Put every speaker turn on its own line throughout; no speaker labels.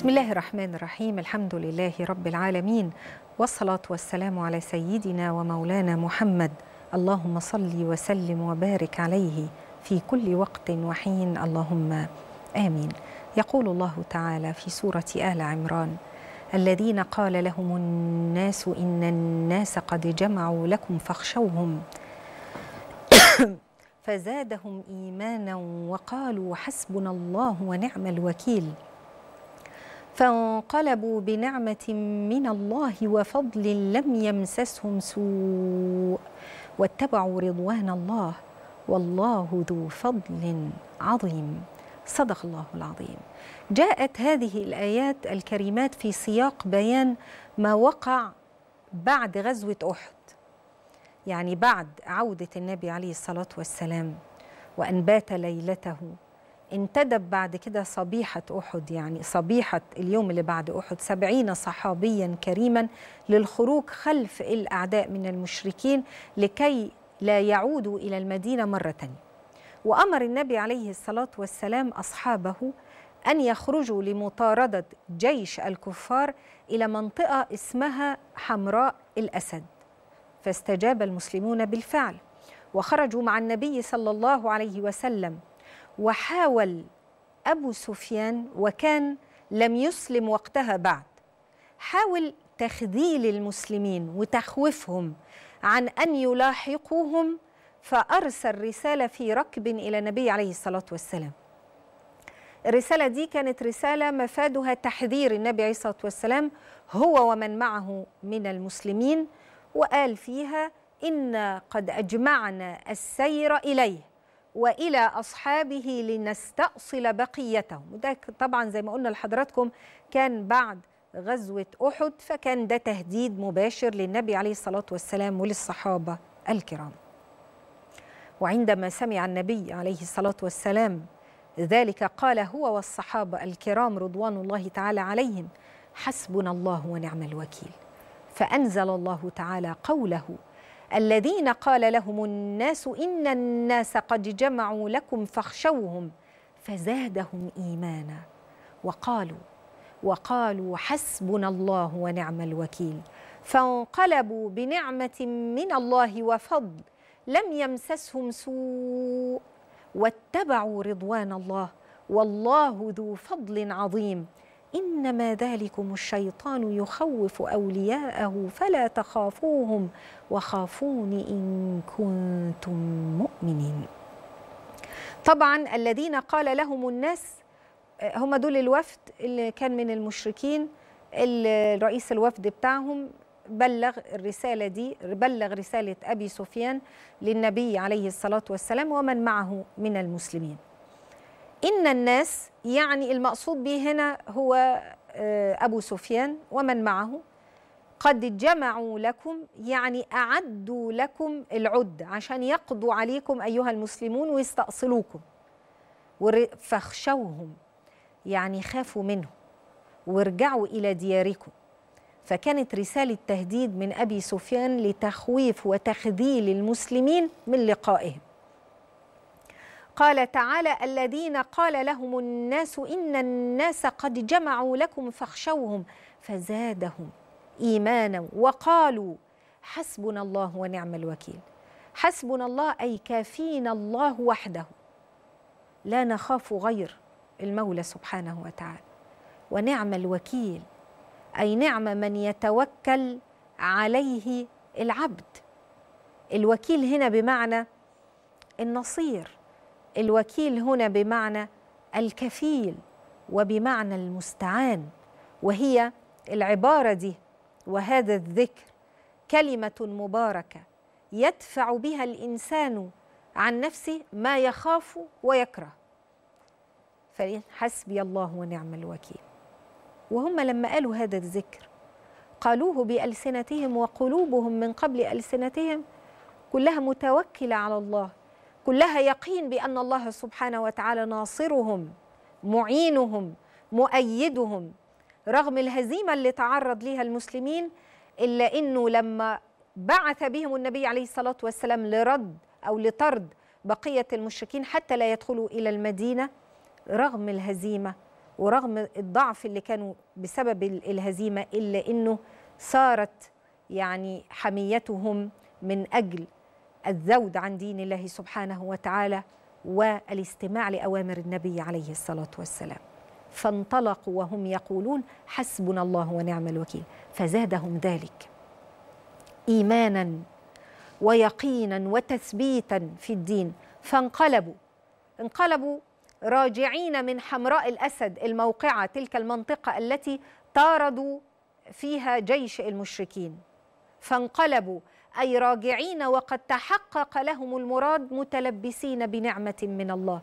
بسم الله الرحمن الرحيم الحمد لله رب العالمين والصلاة والسلام على سيدنا ومولانا محمد اللهم صل وسلم وبارك عليه في كل وقت وحين اللهم آمين يقول الله تعالى في سورة آل عمران الذين قال لهم الناس إن الناس قد جمعوا لكم فاخشوهم فزادهم إيمانا وقالوا حسبنا الله ونعم الوكيل فانقلبوا بنعمة من الله وفضل لم يمسسهم سوء واتبعوا رضوان الله والله ذو فضل عظيم صدق الله العظيم جاءت هذه الآيات الكريمات في سياق بيان ما وقع بعد غزوة أحد يعني بعد عودة النبي عليه الصلاة والسلام وأن بات ليلته انتدب بعد كده صبيحة أحد يعني صبيحة اليوم اللي بعد أحد سبعين صحابيا كريما للخروج خلف الأعداء من المشركين لكي لا يعودوا إلى المدينة مرة تانية وأمر النبي عليه الصلاة والسلام أصحابه أن يخرجوا لمطاردة جيش الكفار إلى منطقة اسمها حمراء الأسد فاستجاب المسلمون بالفعل وخرجوا مع النبي صلى الله عليه وسلم وحاول أبو سفيان وكان لم يسلم وقتها بعد حاول تخذيل المسلمين وتخويفهم عن أن يلاحقوهم فأرسل رسالة في ركب إلى النبي عليه الصلاة والسلام الرسالة دي كانت رسالة مفادها تحذير النبي عليه الصلاة والسلام هو ومن معه من المسلمين وقال فيها إنا قد أجمعنا السير إليه والى اصحابه لنستأصل بقيتهم وده طبعا زي ما قلنا لحضراتكم كان بعد غزوه احد فكان ده تهديد مباشر للنبي عليه الصلاه والسلام وللصحابه الكرام وعندما سمع النبي عليه الصلاه والسلام ذلك قال هو والصحابه الكرام رضوان الله تعالى عليهم حسبنا الله ونعم الوكيل فانزل الله تعالى قوله الذين قال لهم الناس إن الناس قد جمعوا لكم فاخشوهم فزادهم إيمانا وقالوا وقالوا حسبنا الله ونعم الوكيل فانقلبوا بنعمة من الله وفضل لم يمسسهم سوء واتبعوا رضوان الله والله ذو فضل عظيم إنما ذلكم الشيطان يخوف أولياءه فلا تخافوهم وخافون إن كنتم مؤمنين طبعا الذين قال لهم الناس هم دول الوفد اللي كان من المشركين الرئيس الوفد بتاعهم بلغ الرسالة دي بلغ رسالة أبي سفيان للنبي عليه الصلاة والسلام ومن معه من المسلمين إن الناس يعني المقصود به هنا هو آه، أبو سفيان ومن معه قد جمعوا لكم يعني أعدوا لكم العد عشان يقضوا عليكم أيها المسلمون ويستأصلوكم فاخشوهم يعني خافوا منهم وارجعوا إلى دياركم فكانت رسالة تهديد من أبي سفيان لتخويف وتخذيل المسلمين من لقائهم قال تعالى الذين قال لهم الناس إن الناس قد جمعوا لكم فاخشوهم فزادهم إيمانا وقالوا حسبنا الله ونعم الوكيل حسبنا الله أي كافينا الله وحده لا نخاف غير المولى سبحانه وتعالى ونعم الوكيل أي نعم من يتوكل عليه العبد الوكيل هنا بمعنى النصير الوكيل هنا بمعنى الكفيل وبمعنى المستعان وهي العبارة دي وهذا الذكر كلمة مباركة يدفع بها الإنسان عن نفسه ما يخاف ويكره فحسبي الله ونعم الوكيل وهم لما قالوا هذا الذكر قالوه بألسنتهم وقلوبهم من قبل ألسنتهم كلها متوكلة على الله كلها يقين بان الله سبحانه وتعالى ناصرهم معينهم مؤيدهم رغم الهزيمه اللي تعرض ليها المسلمين الا انه لما بعث بهم النبي عليه الصلاه والسلام لرد او لطرد بقيه المشركين حتى لا يدخلوا الى المدينه رغم الهزيمه ورغم الضعف اللي كانوا بسبب الهزيمه الا انه صارت يعني حميتهم من اجل الذود عن دين الله سبحانه وتعالى والاستماع لأوامر النبي عليه الصلاة والسلام فانطلقوا وهم يقولون حسبنا الله ونعم الوكيل فزادهم ذلك إيمانا ويقينا وتثبيتا في الدين فانقلبوا انقلبوا راجعين من حمراء الأسد الموقعة تلك المنطقة التي طاردوا فيها جيش المشركين فانقلبوا أي راجعين وقد تحقق لهم المراد متلبسين بنعمة من الله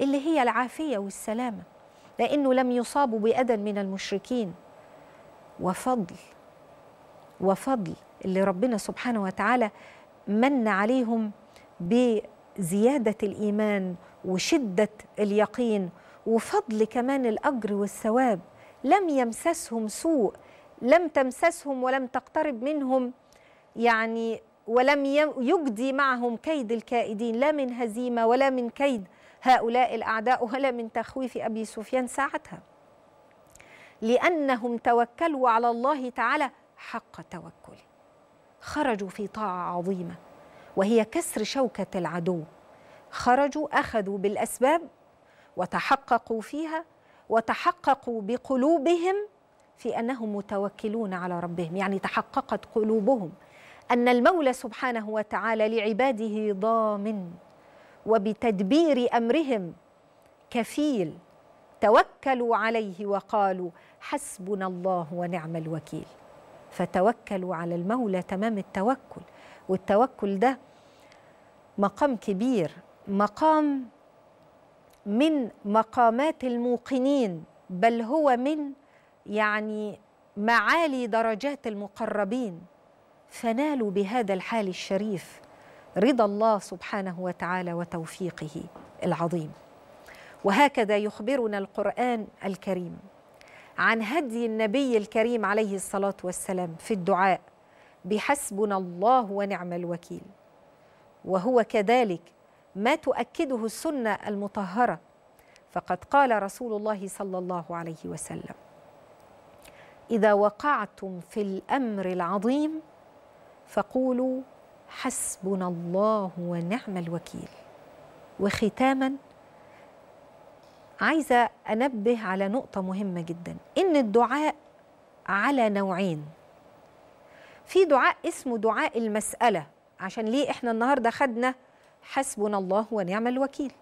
اللي هي العافية والسلامة لأنه لم يصابوا بأذى من المشركين وفضل وفضل اللي ربنا سبحانه وتعالى من عليهم بزيادة الإيمان وشدة اليقين وفضل كمان الأجر والثواب لم يمسسهم سوء لم تمسسهم ولم تقترب منهم يعني ولم يجدي معهم كيد الكائدين لا من هزيمة ولا من كيد هؤلاء الأعداء ولا من تخويف أبي سفيان ساعتها لأنهم توكلوا على الله تعالى حق توكله خرجوا في طاعة عظيمة وهي كسر شوكة العدو خرجوا أخذوا بالأسباب وتحققوا فيها وتحققوا بقلوبهم في أنهم متوكلون على ربهم يعني تحققت قلوبهم أن المولى سبحانه وتعالى لعباده ضامن وبتدبير أمرهم كفيل توكلوا عليه وقالوا حسبنا الله ونعم الوكيل فتوكلوا على المولى تمام التوكل والتوكل ده مقام كبير مقام من مقامات الموقنين بل هو من يعني معالي درجات المقربين فنالوا بهذا الحال الشريف رضا الله سبحانه وتعالى وتوفيقه العظيم وهكذا يخبرنا القرآن الكريم عن هدي النبي الكريم عليه الصلاة والسلام في الدعاء بحسبنا الله ونعم الوكيل وهو كذلك ما تؤكده السنة المطهرة فقد قال رسول الله صلى الله عليه وسلم إذا وقعتم في الأمر العظيم فقولوا حسبنا الله ونعم الوكيل وختاما عايزه انبه على نقطه مهمه جدا ان الدعاء على نوعين في دعاء اسمه دعاء المساله عشان ليه احنا النهارده خدنا حسبنا الله ونعم الوكيل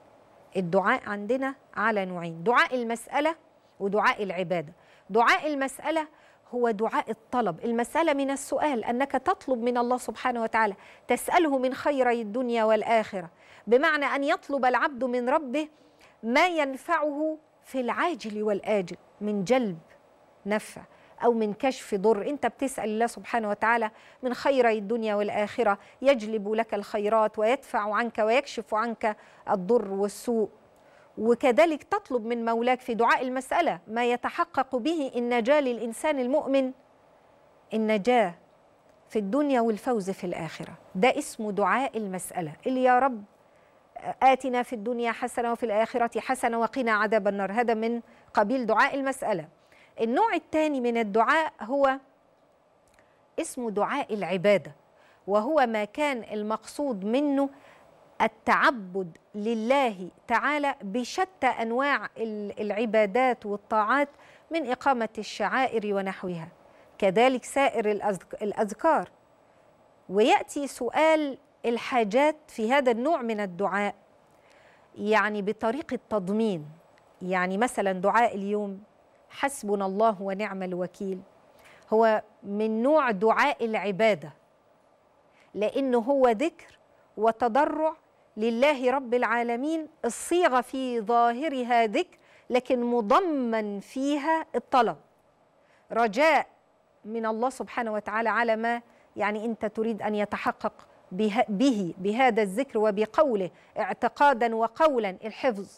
الدعاء عندنا على نوعين دعاء المساله ودعاء العباده دعاء المساله هو دعاء الطلب المسألة من السؤال أنك تطلب من الله سبحانه وتعالى تسأله من خيري الدنيا والآخرة بمعنى أن يطلب العبد من ربه ما ينفعه في العاجل والآجل من جلب نفع أو من كشف ضر أنت بتسأل الله سبحانه وتعالى من خيري الدنيا والآخرة يجلب لك الخيرات ويدفع عنك ويكشف عنك الضر والسوء وكذلك تطلب من مولاك في دعاء المسألة ما يتحقق به النجاة للإنسان المؤمن النجاة في الدنيا والفوز في الآخرة ده اسمه دعاء المسألة اللي يا رب آتنا في الدنيا حسنة وفي الآخرة حسنة وقنا عذاب النار هذا من قبيل دعاء المسألة النوع الثاني من الدعاء هو اسمه دعاء العبادة وهو ما كان المقصود منه التعبد لله تعالى بشتى انواع العبادات والطاعات من اقامه الشعائر ونحوها كذلك سائر الاذكار وياتي سؤال الحاجات في هذا النوع من الدعاء يعني بطريقه تضمين يعني مثلا دعاء اليوم حسبنا الله ونعم الوكيل هو من نوع دعاء العباده لانه هو ذكر وتضرع لله رب العالمين الصيغة في ظاهرها ذكر لكن مضمن فيها الطلب رجاء من الله سبحانه وتعالى على ما يعني أنت تريد أن يتحقق به بهذا الذكر وبقوله اعتقادا وقولا الحفظ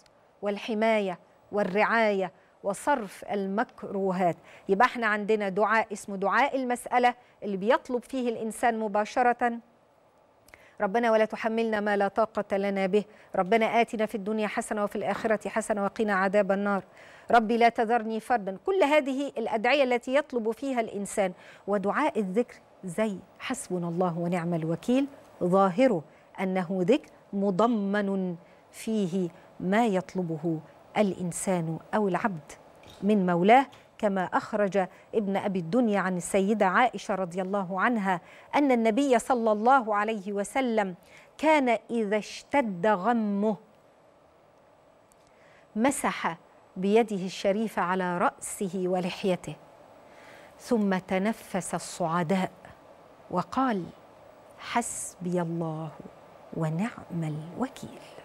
والحماية والرعاية وصرف المكروهات يبقى احنا عندنا دعاء اسمه دعاء المسألة اللي بيطلب فيه الإنسان مباشرة ربنا ولا تحملنا ما لا طاقة لنا به ربنا آتنا في الدنيا حسنة وفي الآخرة حسنة وقنا عذاب النار ربي لا تذرني فردا كل هذه الأدعية التي يطلب فيها الإنسان ودعاء الذكر زي حسبنا الله ونعم الوكيل ظاهره أنه ذكر مضمن فيه ما يطلبه الإنسان أو العبد من مولاه كما أخرج ابن أبي الدنيا عن السيدة عائشة رضي الله عنها أن النبي صلى الله عليه وسلم كان إذا اشتد غمه مسح بيده الشريفة على رأسه ولحيته ثم تنفس الصعداء وقال حسبي الله ونعم الوكيل